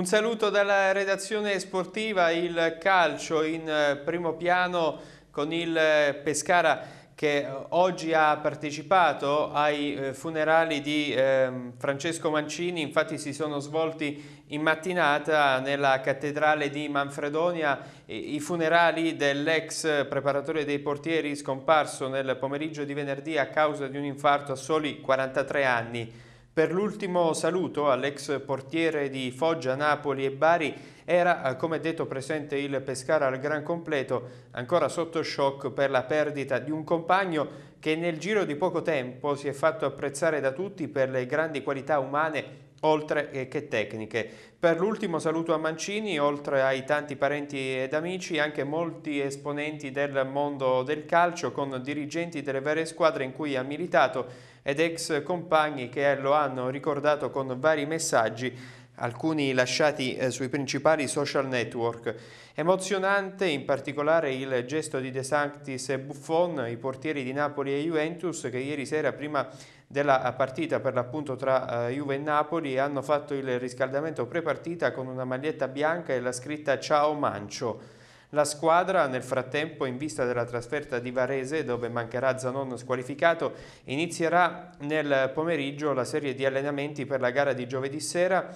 Un saluto dalla redazione sportiva, il calcio in eh, primo piano con il eh, Pescara che oggi ha partecipato ai eh, funerali di ehm, Francesco Mancini, infatti si sono svolti in mattinata nella cattedrale di Manfredonia i funerali dell'ex preparatore dei portieri scomparso nel pomeriggio di venerdì a causa di un infarto a soli 43 anni. Per l'ultimo saluto all'ex portiere di Foggia, Napoli e Bari era, eh, come detto, presente il Pescara al gran completo, ancora sotto shock per la perdita di un compagno che nel giro di poco tempo si è fatto apprezzare da tutti per le grandi qualità umane oltre eh, che tecniche. Per l'ultimo saluto a Mancini, oltre ai tanti parenti ed amici, anche molti esponenti del mondo del calcio con dirigenti delle vere squadre in cui ha militato ed ex compagni che lo hanno ricordato con vari messaggi alcuni lasciati eh, sui principali social network. Emozionante in particolare il gesto di De Sanctis e Buffon, i portieri di Napoli e Juventus, che ieri sera prima della eh, partita per l'appunto tra eh, Juve e Napoli hanno fatto il riscaldamento prepartita con una maglietta bianca e la scritta Ciao Mancio. La squadra nel frattempo in vista della trasferta di Varese dove mancherà Zanon squalificato inizierà nel pomeriggio la serie di allenamenti per la gara di giovedì sera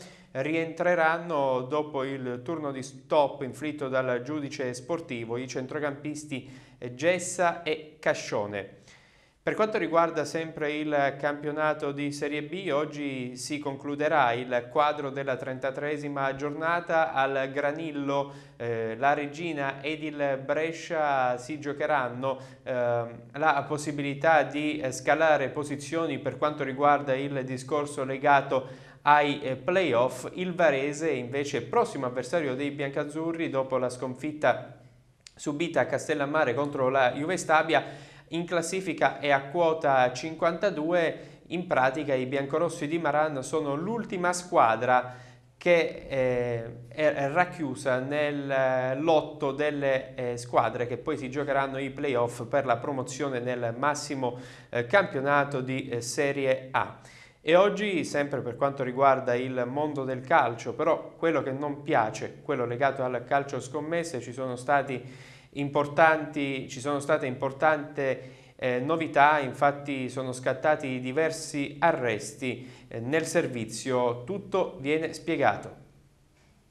rientreranno dopo il turno di stop inflitto dal giudice sportivo i centrocampisti Gessa e Cascione. Per quanto riguarda sempre il campionato di Serie B, oggi si concluderà il quadro della 33esima giornata al Granillo, eh, la Regina ed il Brescia si giocheranno eh, la possibilità di eh, scalare posizioni per quanto riguarda il discorso legato ai eh, playoff. Il Varese invece prossimo avversario dei biancazzurri dopo la sconfitta subita a Castellammare contro la Juve Stabia in classifica è a quota 52 in pratica i biancorossi di Maran sono l'ultima squadra che eh, è racchiusa nel eh, lotto delle eh, squadre che poi si giocheranno i playoff per la promozione nel massimo eh, campionato di eh, Serie A. E oggi, sempre per quanto riguarda il mondo del calcio, però quello che non piace, quello legato al calcio scommesse, ci sono, ci sono state importanti eh, novità, infatti sono scattati diversi arresti eh, nel servizio, tutto viene spiegato.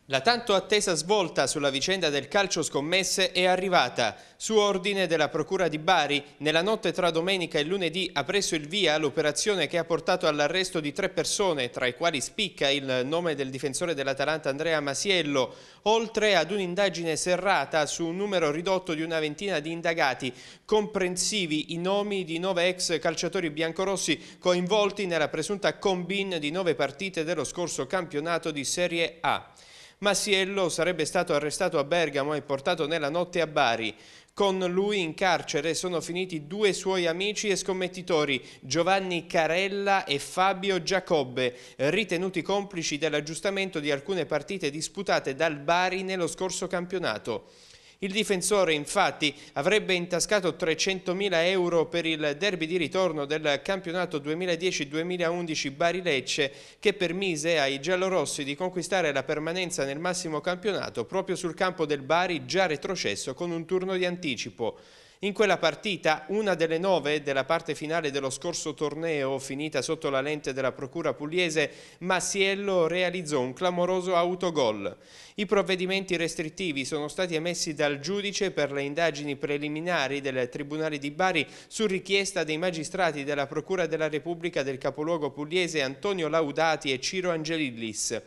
La tanto attesa svolta sulla vicenda del calcio scommesse è arrivata. Su ordine della Procura di Bari, nella notte tra domenica e lunedì ha preso il via l'operazione che ha portato all'arresto di tre persone, tra i quali spicca il nome del difensore dell'Atalanta Andrea Masiello, oltre ad un'indagine serrata su un numero ridotto di una ventina di indagati, comprensivi i nomi di nove ex calciatori biancorossi coinvolti nella presunta combin di nove partite dello scorso campionato di Serie A. Masiello sarebbe stato arrestato a Bergamo e portato nella notte a Bari. Con lui in carcere sono finiti due suoi amici e scommettitori, Giovanni Carella e Fabio Giacobbe, ritenuti complici dell'aggiustamento di alcune partite disputate dal Bari nello scorso campionato. Il difensore infatti avrebbe intascato 300.000 euro per il derby di ritorno del campionato 2010-2011 Bari-Lecce che permise ai giallorossi di conquistare la permanenza nel massimo campionato proprio sul campo del Bari già retrocesso con un turno di anticipo. In quella partita, una delle nove della parte finale dello scorso torneo, finita sotto la lente della procura pugliese, Massiello realizzò un clamoroso autogol. I provvedimenti restrittivi sono stati emessi dal giudice per le indagini preliminari del Tribunale di Bari su richiesta dei magistrati della Procura della Repubblica del capoluogo pugliese Antonio Laudati e Ciro Angelillis.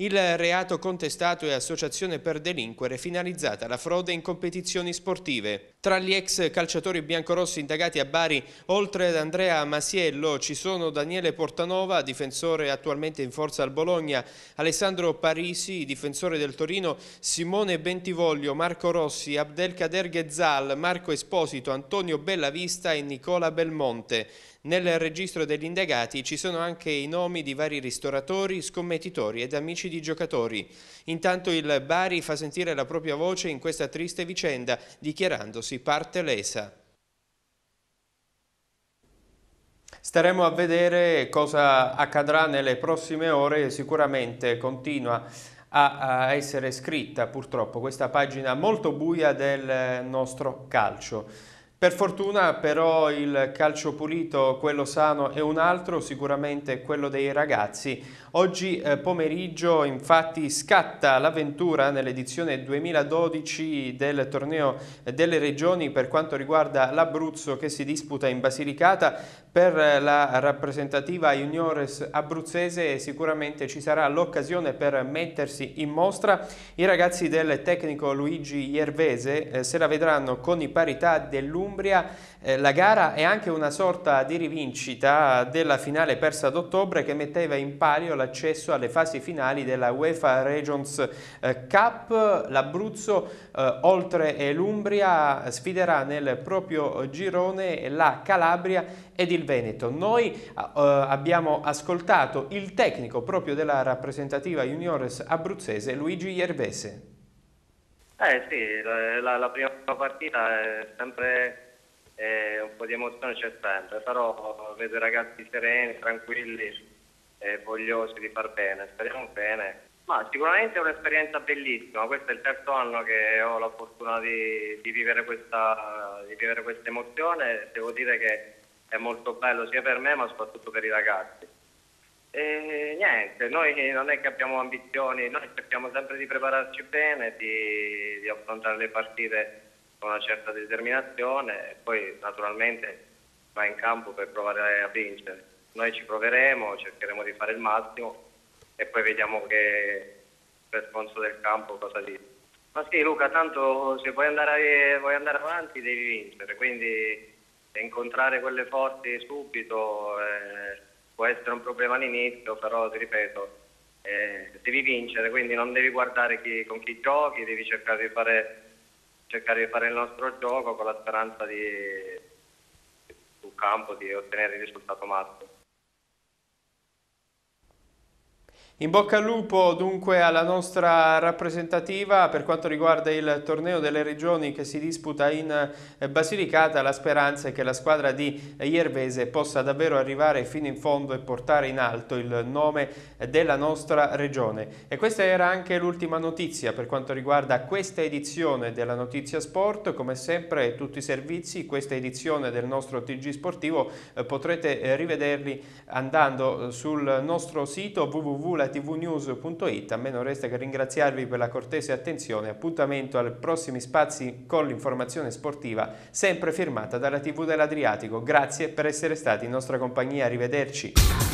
Il reato contestato è associazione per delinquere finalizzata alla frode in competizioni sportive. Tra gli ex calciatori biancorossi indagati a Bari, oltre ad Andrea Masiello, ci sono Daniele Portanova, difensore attualmente in forza al Bologna, Alessandro Parisi, difensore del Torino, Simone Bentivoglio, Marco Rossi, Abdelkader Ghezzal, Marco Esposito, Antonio Bellavista e Nicola Belmonte. Nel registro degli indagati ci sono anche i nomi di vari ristoratori, scommettitori ed amici di giocatori. Intanto il Bari fa sentire la propria voce in questa triste vicenda, dichiarandosi parte lesa. Staremo a vedere cosa accadrà nelle prossime ore, sicuramente continua a essere scritta purtroppo questa pagina molto buia del nostro calcio. Per fortuna però il calcio pulito, quello sano è un altro, sicuramente quello dei ragazzi. Oggi eh, pomeriggio infatti scatta l'avventura nell'edizione 2012 del torneo delle regioni per quanto riguarda l'Abruzzo che si disputa in Basilicata per la rappresentativa juniores abruzzese sicuramente ci sarà l'occasione per mettersi in mostra. I ragazzi del tecnico Luigi Iervese eh, se la vedranno con i parità dell'Umbria Umbria. Eh, la gara è anche una sorta di rivincita della finale persa ad ottobre che metteva in palio l'accesso alle fasi finali della UEFA Regions eh, Cup. L'Abruzzo, eh, oltre l'Umbria, sfiderà nel proprio girone la Calabria ed il Veneto. Noi eh, eh abbiamo ascoltato il tecnico proprio della rappresentativa juniores abruzzese Luigi Iervese. Eh sì, la, la prima partita è sempre eh, un po' di emozione c'è sempre, però vedo i ragazzi sereni, tranquilli e vogliosi di far bene, speriamo bene. Ma sicuramente è un'esperienza bellissima, questo è il terzo anno che ho la fortuna di, di, vivere questa, di vivere questa emozione, devo dire che è molto bello sia per me ma soprattutto per i ragazzi. E niente, noi non è che abbiamo ambizioni, noi cerchiamo sempre di prepararci bene, di, di affrontare le partite con una certa determinazione e poi naturalmente va in campo per provare a vincere. Noi ci proveremo, cercheremo di fare il massimo e poi vediamo che il responso del campo cosa dice. Ma sì Luca, tanto se vuoi andare, vuoi andare avanti devi vincere, quindi incontrare quelle forti subito... Eh, può essere un problema all'inizio, però ti ripeto, eh, devi vincere, quindi non devi guardare chi, con chi giochi, devi cercare di, fare, cercare di fare il nostro gioco con la speranza di, sul campo di ottenere il risultato massimo. In bocca al lupo dunque alla nostra rappresentativa per quanto riguarda il torneo delle regioni che si disputa in eh, Basilicata. La speranza è che la squadra di Iervese possa davvero arrivare fino in fondo e portare in alto il nome della nostra regione. E questa era anche l'ultima notizia per quanto riguarda questa edizione della Notizia Sport. Come sempre tutti i servizi, questa edizione del nostro TG Sportivo eh, potrete eh, rivederli andando sul nostro sito www.latina.com tvnews.it. A me non resta che ringraziarvi per la cortese attenzione. Appuntamento ai prossimi spazi con l'informazione sportiva, sempre firmata dalla TV dell'Adriatico. Grazie per essere stati in nostra compagnia. Arrivederci.